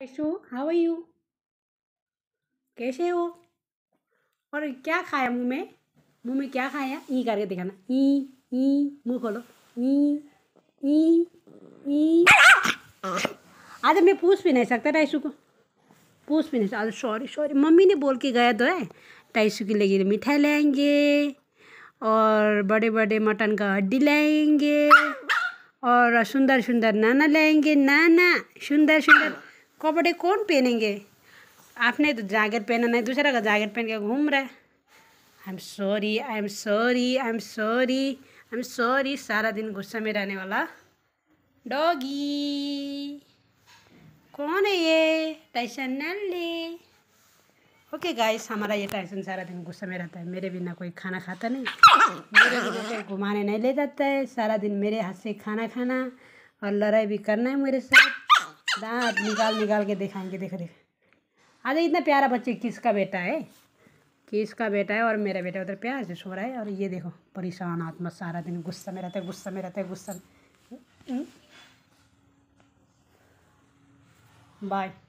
Cashew how are you कैसे हो और क्या खाया मुँह में मुँह में क्या खाया ई करके दिखाना ई ई मुँह खोलो ई ई ई आज मैं पूछ भी नहीं सकता टाइसू को पूछ भी नहीं सकता सॉरी सॉरी मम्मी ने बोल के गया तो है टाइसू के लिए मिठाई लाएंगे और बड़े बड़े मटन का हड्डी लाएंगे और सुंदर सुंदर नाना लाएंगे नाना सुंदर सुंदर कपड़े कौन पहनेंगे आपने तो जैकेट पहना नहीं दूसरा का जैकेट पहन के घूम रहा है I am sorry I am sorry I am sorry I am sorry सारा दिन गुस्सा में रहने वाला डॉगी कौन है ये न ले ओके गाइस हमारा ये टाइसन सारा दिन गुस्सा में रहता है मेरे बिना कोई खाना खाता नहीं मेरे बिना कोई घुमाने नहीं ले जाता है सारा दिन मेरे हाथ से खाना खाना और लड़ाई भी करना है मेरे साथ दांत निकाल निकाल के दिखाएंगे देखो देखो अरे इतना प्यारा बच्चे किसका बेटा है किसका बेटा है और मेरा बेटा उधर प्यार से सो रहा है और ये देखो परेशान आत्मा सारा दिन गुस्सा में रहता है गुस्सा में रहता है गुस्सा में हम्म। बाय